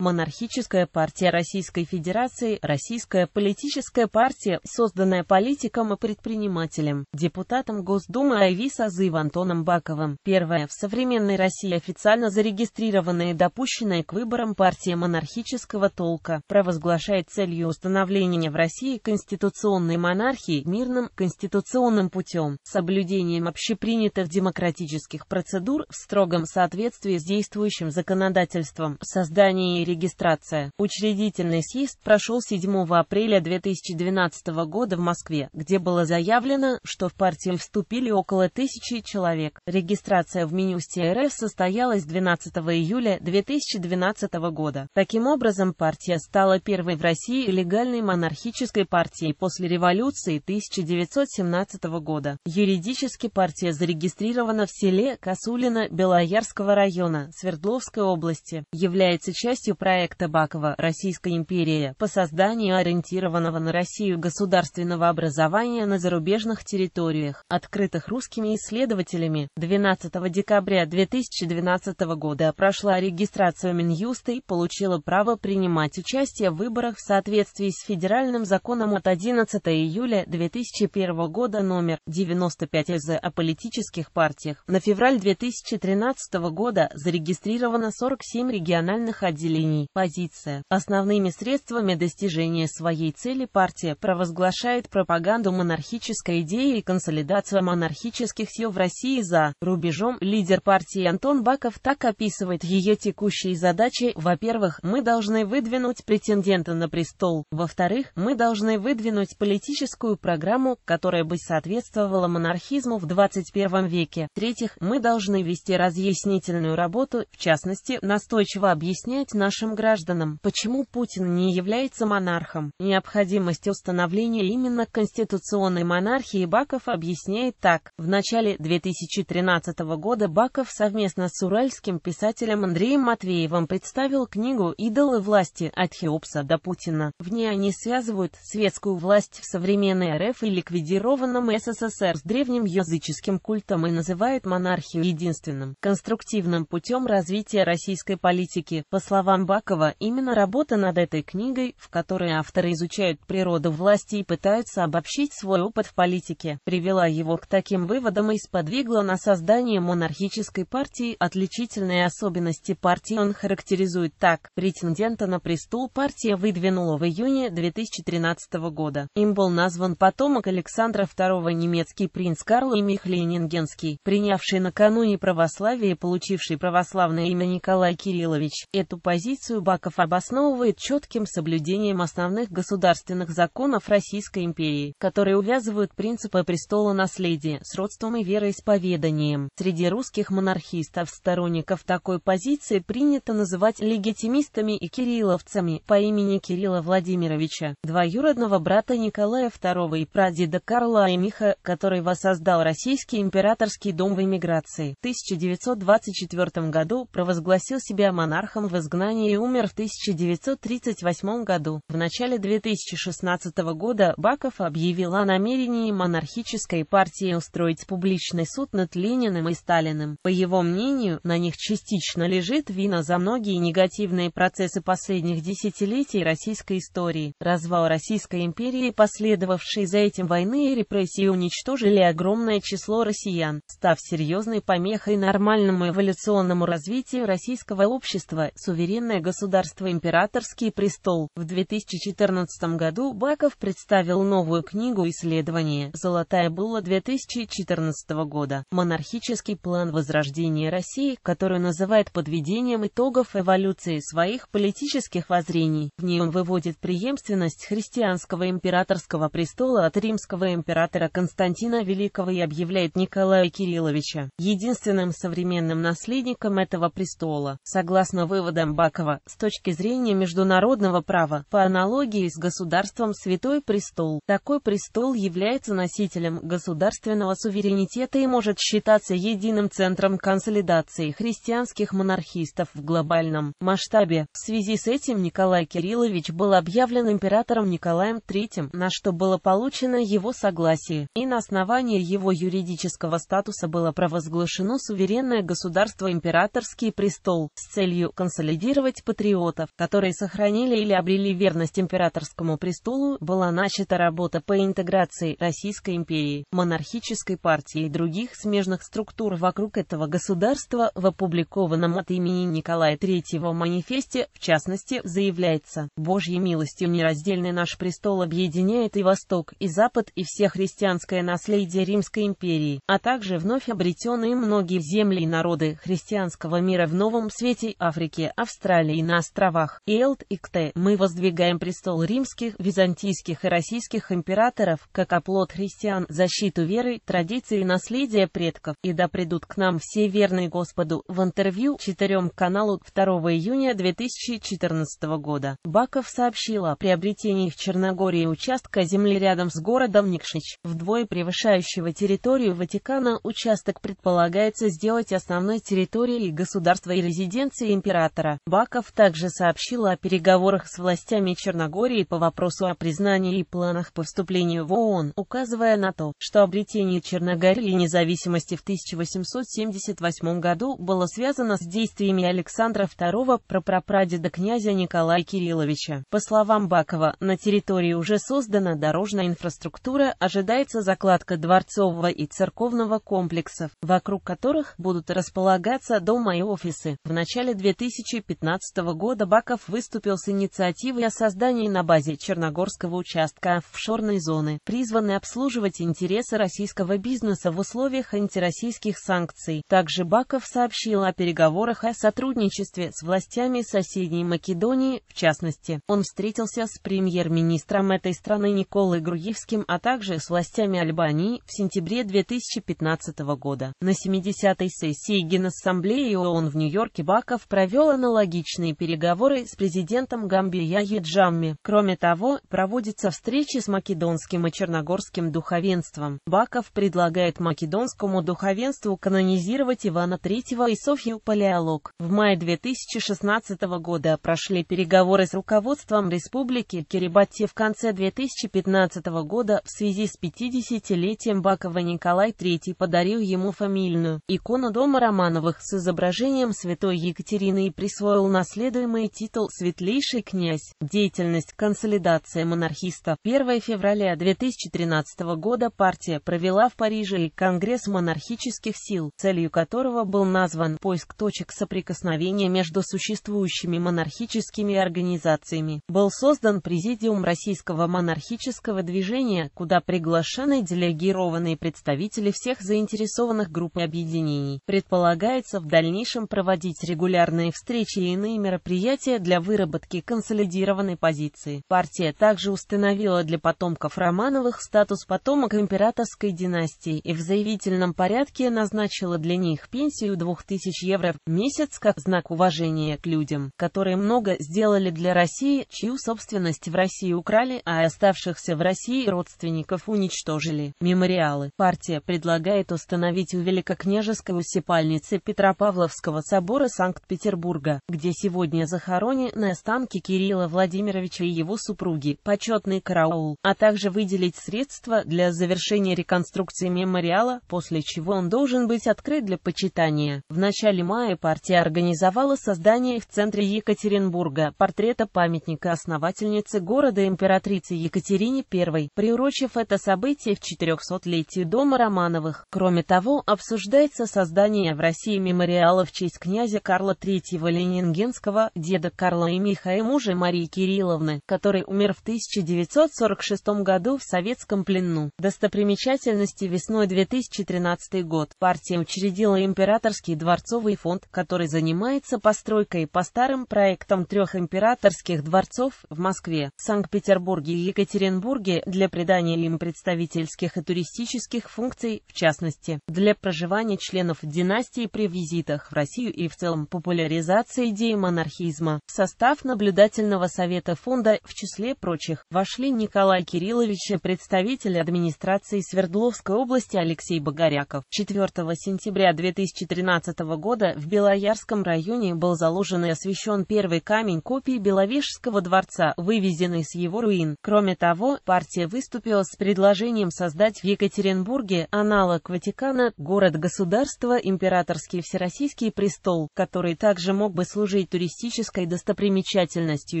Монархическая партия Российской Федерации – российская политическая партия, созданная политиком и предпринимателем, депутатом Госдумы Айви созыва Антоном Баковым. Первая в современной России официально зарегистрированная и допущенная к выборам партия монархического толка, провозглашает целью установления в России конституционной монархии мирным конституционным путем, соблюдением общепринятых демократических процедур в строгом соответствии с действующим законодательством, создание регистрация. Учредительный съезд прошел 7 апреля 2012 года в Москве, где было заявлено, что в партию вступили около тысячи человек. Регистрация в Минюсте РФ состоялась 12 июля 2012 года. Таким образом, партия стала первой в России легальной монархической партией после революции 1917 года. Юридически партия зарегистрирована в селе Косулино Белоярского района Свердловской области, является частью проекта Бакова «Российская империя» по созданию ориентированного на Россию государственного образования на зарубежных территориях, открытых русскими исследователями. 12 декабря 2012 года прошла регистрация Минюста и получила право принимать участие в выборах в соответствии с федеральным законом от 11 июля 2001 года номер 95 из о политических партиях. На февраль 2013 года зарегистрировано 47 региональных отделений изменений. Позиция. Основными средствами достижения своей цели партия провозглашает пропаганду монархической идеи и консолидацию монархических сил в России за рубежом. Лидер партии Антон Баков так описывает ее текущие задачи. Во-первых, мы должны выдвинуть претендента на престол. Во-вторых, мы должны выдвинуть политическую программу, которая бы соответствовала монархизму в 21 веке. В-третьих, мы должны вести разъяснительную работу, в частности, настойчиво объяснять наши нашим гражданам, почему Путин не является монархом. Необходимость установления именно конституционной монархии Баков объясняет так. В начале 2013 года Баков совместно с уральским писателем Андреем Матвеевым представил книгу «Идолы власти. От Хеопса до Путина». В ней они связывают светскую власть в современной РФ и ликвидированном СССР с древним языческим культом и называют монархию единственным конструктивным путем развития российской политики. По словам Камбакова, именно работа над этой книгой, в которой авторы изучают природу власти и пытаются обобщить свой опыт в политике, привела его к таким выводам и сподвигла на создание монархической партии. Отличительные особенности партии он характеризует так. Претендента на престол партия выдвинула в июне 2013 года. Им был назван потомок Александра II немецкий принц Карл и Михленингенский, принявший накануне православие и получивший православное имя Николай Кириллович. Эту позицию позицию Баков обосновывает четким соблюдением основных государственных законов Российской империи, которые увязывают принципы престола наследия с родством и вероисповеданием. Среди русских монархистов сторонников такой позиции принято называть легитимистами и кирилловцами по имени Кирилла Владимировича, двоюродного брата Николая II и прадеда Карла Эмиха, который воссоздал Российский императорский дом в эмиграции. В 1924 году провозгласил себя монархом в изгнании Германии и умер в 1938 году. В начале 2016 года Баков объявил о намерении монархической партии устроить публичный суд над Лениным и Сталиным. По его мнению, на них частично лежит вина за многие негативные процессы последних десятилетий российской истории. Развал Российской империи, последовавший за этим войны и репрессии уничтожили огромное число россиян, став серьезной помехой нормальному эволюционному развитию российского общества, суверенной Священное государство Императорский престол. В 2014 году Баков представил новую книгу исследования «Золотая була 2014 года «Монархический план возрождения России», который называет подведением итогов эволюции своих политических воззрений. В ней он выводит преемственность христианского императорского престола от римского императора Константина Великого и объявляет Николая Кирилловича единственным современным наследником этого престола. Согласно выводам Бакова, Римского с точки зрения международного права, по аналогии с государством Святой Престол. Такой престол является носителем государственного суверенитета и может считаться единым центром консолидации христианских монархистов в глобальном масштабе. В связи с этим Николай Кириллович был объявлен императором Николаем III, на что было получено его согласие, и на основании его юридического статуса было провозглашено суверенное государство императорский престол с целью консолидировать поддерживать патриотов, которые сохранили или обрели верность императорскому престолу, была начата работа по интеграции Российской империи, монархической партии и других смежных структур вокруг этого государства в опубликованном от имени Николая III манифесте, в частности, заявляется «Божьей милостью нераздельный наш престол объединяет и Восток, и Запад, и все христианское наследие Римской империи, а также вновь обретенные многие земли и народы христианского мира в новом свете Африки, Австралии, Италии на островах Элт и Кте мы воздвигаем престол римских, византийских и российских императоров, как оплот христиан, защиту веры, традиции и наследия предков, и да придут к нам все верные Господу, в интервью четырем каналу 2 июня 2014 года. Баков сообщил о приобретении в Черногории участка земли рядом с городом Никшич, вдвое превышающего территорию Ватикана, участок предполагается сделать основной территорией государства и резиденции императора. Бак Аваков также сообщила о переговорах с властями Черногории по вопросу о признании и планах по вступлению в ООН, указывая на то, что обретение Черногории независимости в 1878 году было связано с действиями Александра II прапрапрадеда князя Николая Кирилловича. По словам Бакова, на территории уже создана дорожная инфраструктура, ожидается закладка дворцового и церковного комплексов, вокруг которых будут располагаться дома и офисы. В начале 2015 2015 года Баков выступил с инициативой о создании на базе Черногорского участка офшорной зоны, призванной обслуживать интересы российского бизнеса в условиях антироссийских санкций. Также Баков сообщил о переговорах о сотрудничестве с властями соседней Македонии, в частности. Он встретился с премьер-министром этой страны Николой Груевским, а также с властями Альбании в сентябре 2015 года. На 70-й сессии Генассамблеи ООН в Нью-Йорке Баков провел аналогичную аналогичные переговоры с президентом Гамбии Яхья Джамми. Кроме того, проводятся встречи с македонским и черногорским духовенством. Баков предлагает македонскому духовенству канонизировать Ивана III и Софью Палеолог. В мае 2016 года прошли переговоры с руководством республики Кирибати в конце 2015 года в связи с 50-летием Бакова Николай III подарил ему фамильную икону дома Романовых с изображением святой Екатерины и присвоил наследуемый титул «Светлейший князь». Деятельность консолидации монархистов. 1 февраля 2013 года партия провела в Париже Конгресс монархических сил, целью которого был назван поиск точек соприкосновения между существующими монархическими организациями. Был создан Президиум Российского монархического движения, куда приглашены делегированные представители всех заинтересованных групп и объединений. Предполагается в дальнейшем проводить регулярные встречи и иные мероприятия для выработки консолидированной позиции. Партия также установила для потомков Романовых статус потомок императорской династии и в заявительном порядке назначила для них пенсию 2000 евро в месяц как знак уважения к людям, которые много сделали для России, чью собственность в России украли, а оставшихся в России родственников уничтожили. Мемориалы. Партия предлагает установить у Великокняжеской усыпальницы Петропавловского собора Санкт-Петербурга, где где сегодня захоронены останки Кирилла Владимировича и его супруги, почетный караул, а также выделить средства для завершения реконструкции мемориала, после чего он должен быть открыт для почитания. В начале мая партия организовала создание в центре Екатеринбурга портрета памятника основательницы города императрицы Екатерине I, приурочив это событие в 400-летию дома Романовых. Кроме того, обсуждается создание в России мемориала в честь князя Карла III Ленингера Козинского, деда Карла и Миха и мужа Марии Кирилловны, который умер в 1946 году в советском плену. Достопримечательности весной 2013 год. Партия учредила Императорский дворцовый фонд, который занимается постройкой по старым проектам трех императорских дворцов в Москве, Санкт-Петербурге и Екатеринбурге для придания им представительских и туристических функций, в частности, для проживания членов династии при визитах в Россию и в целом популяризации идеи идеи монархизма. В состав наблюдательного совета фонда, в числе прочих, вошли Николай Кириллович и представитель администрации Свердловской области Алексей Богоряков. 4 сентября 2013 года в Белоярском районе был заложен и освящен первый камень копии Беловежского дворца, вывезенный с его руин. Кроме того, партия выступила с предложением создать в Екатеринбурге аналог Ватикана, город-государство, императорский всероссийский престол, который также мог бы служить и туристической достопримечательностью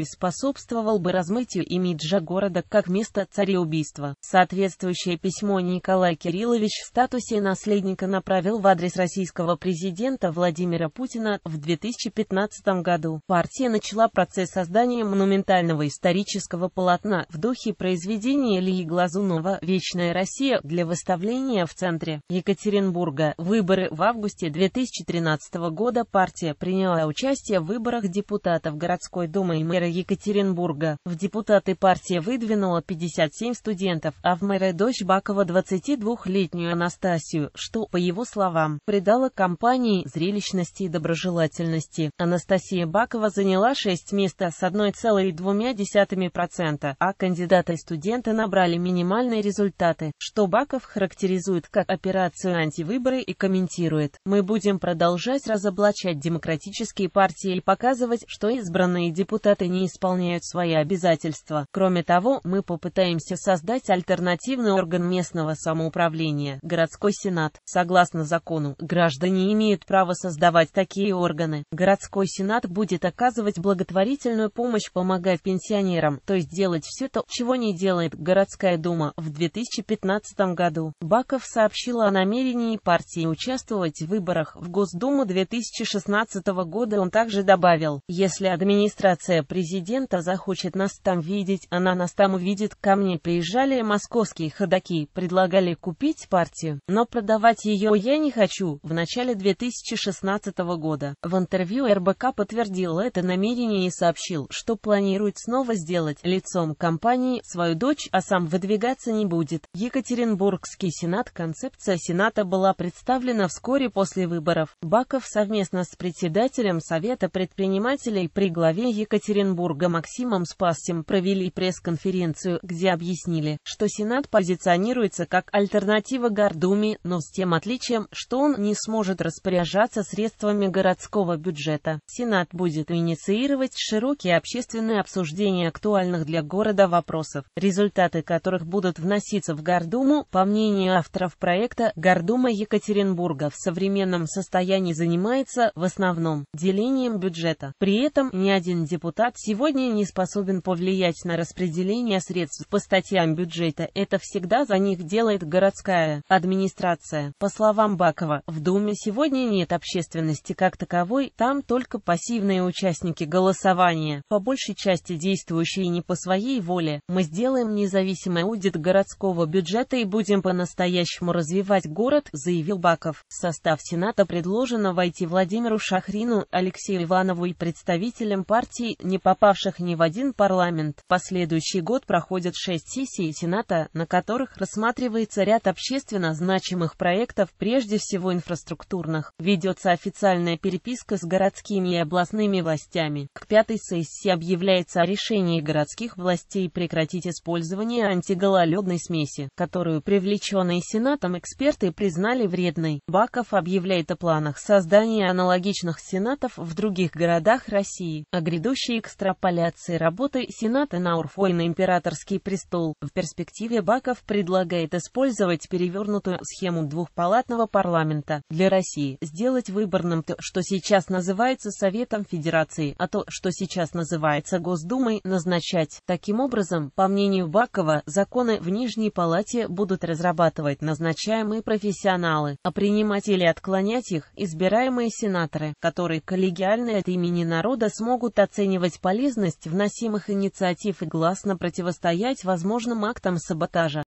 и способствовал бы размытию имиджа города как место цареубийства. Соответствующее письмо Николай Кириллович в статусе наследника направил в адрес российского президента Владимира Путина в 2015 году. Партия начала процесс создания монументального исторического полотна в духе произведения Ильи Глазунова «Вечная Россия» для выставления в центре Екатеринбурга. Выборы в августе 2013 года партия приняла участие в выборах депутатов городской думы и мэра Екатеринбурга. В депутаты партия выдвинула 57 студентов, а в мэры дочь Бакова 22-летнюю Анастасию, что, по его словам, придало компании зрелищности и доброжелательности. Анастасия Бакова заняла 6 места с 1,2%, а кандидаты и студенты набрали минимальные результаты, что Баков характеризует как операцию антивыборы и комментирует. «Мы будем продолжать разоблачать демократические партии цель показывать, что избранные депутаты не исполняют свои обязательства. Кроме того, мы попытаемся создать альтернативный орган местного самоуправления – городской сенат. Согласно закону, граждане имеют право создавать такие органы. Городской сенат будет оказывать благотворительную помощь, помогать пенсионерам, то есть делать все то, чего не делает городская дума в 2015 году. Баков сообщила о намерении партии участвовать в выборах в Госдуму 2016 года. Он также также добавил, если администрация президента захочет нас там видеть, она нас там увидит. Ко мне приезжали московские ходаки, предлагали купить партию, но продавать ее я не хочу. В начале 2016 года в интервью РБК подтвердил это намерение и сообщил, что планирует снова сделать лицом компании свою дочь, а сам выдвигаться не будет. Екатеринбургский сенат концепция сената была представлена вскоре после выборов. Баков совместно с председателем Совета предпринимателей при главе Екатеринбурга Максимом Спасским провели пресс-конференцию, где объяснили, что Сенат позиционируется как альтернатива Гордуме, но с тем отличием, что он не сможет распоряжаться средствами городского бюджета. Сенат будет инициировать широкие общественные обсуждения актуальных для города вопросов, результаты которых будут вноситься в Гордуму, по мнению авторов проекта, Гордума Екатеринбурга в современном состоянии занимается в основном делением бюджета. При этом ни один депутат сегодня не способен повлиять на распределение средств по статьям бюджета, это всегда за них делает городская администрация. По словам Бакова, в Думе сегодня нет общественности как таковой, там только пассивные участники голосования, по большей части действующие не по своей воле. Мы сделаем независимый аудит городского бюджета и будем по-настоящему развивать город, заявил Баков. В состав Сената предложено войти Владимиру Шахрину, Алексею Иванову и представителям партий, не попавших ни в один парламент. В последующий год проходят шесть сессий Сената, на которых рассматривается ряд общественно значимых проектов, прежде всего инфраструктурных. Ведется официальная переписка с городскими и областными властями. К пятой сессии объявляется о решении городских властей прекратить использование антигололедной смеси, которую привлеченные Сенатом эксперты признали вредной. Баков объявляет о планах создания аналогичных Сенатов в других других городах России, о грядущей экстраполяции работы Сената на Урфой императорский престол. В перспективе Баков предлагает использовать перевернутую схему двухпалатного парламента для России, сделать выборным то, что сейчас называется Советом Федерации, а то, что сейчас называется Госдумой, назначать. Таким образом, по мнению Бакова, законы в Нижней Палате будут разрабатывать назначаемые профессионалы, а принимать или отклонять их избираемые сенаторы, которые коллегиально органы от имени народа смогут оценивать полезность вносимых инициатив и гласно противостоять возможным актам саботажа.